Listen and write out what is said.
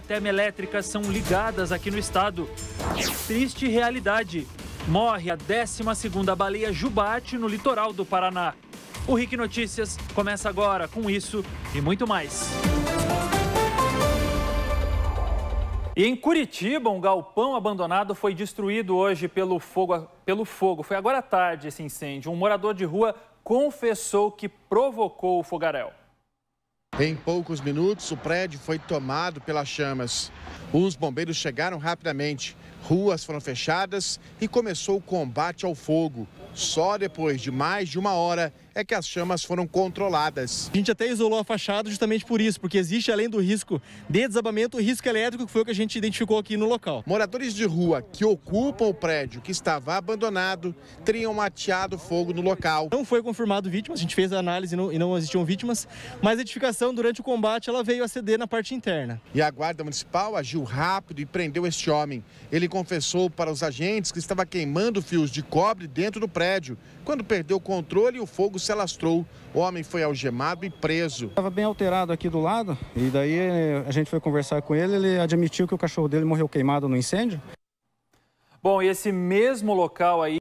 termoelétricas são ligadas aqui no estado. Triste realidade. Morre a 12ª baleia jubate no litoral do Paraná. O RIC Notícias começa agora com isso e muito mais. E em Curitiba, um galpão abandonado foi destruído hoje pelo fogo. Pelo fogo. Foi agora à tarde esse incêndio. Um morador de rua confessou que provocou o fogaréu. Em poucos minutos, o prédio foi tomado pelas chamas. Os bombeiros chegaram rapidamente, ruas foram fechadas e começou o combate ao fogo. Só depois de mais de uma hora é que as chamas foram controladas. A gente até isolou a fachada justamente por isso, porque existe, além do risco de desabamento, o risco elétrico, que foi o que a gente identificou aqui no local. Moradores de rua que ocupam o prédio que estava abandonado teriam ateado fogo no local. Não foi confirmado vítimas, a gente fez a análise e não, e não existiam vítimas, mas a edificação durante o combate, ela veio a ceder na parte interna. E a Guarda Municipal agiu rápido e prendeu este homem. Ele confessou para os agentes que estava queimando fios de cobre dentro do prédio. Quando perdeu o controle, o fogo se alastrou. O homem foi algemado e preso. Estava bem alterado aqui do lado, e daí eh, a gente foi conversar com ele. Ele admitiu que o cachorro dele morreu queimado no incêndio. Bom, e esse mesmo local aí.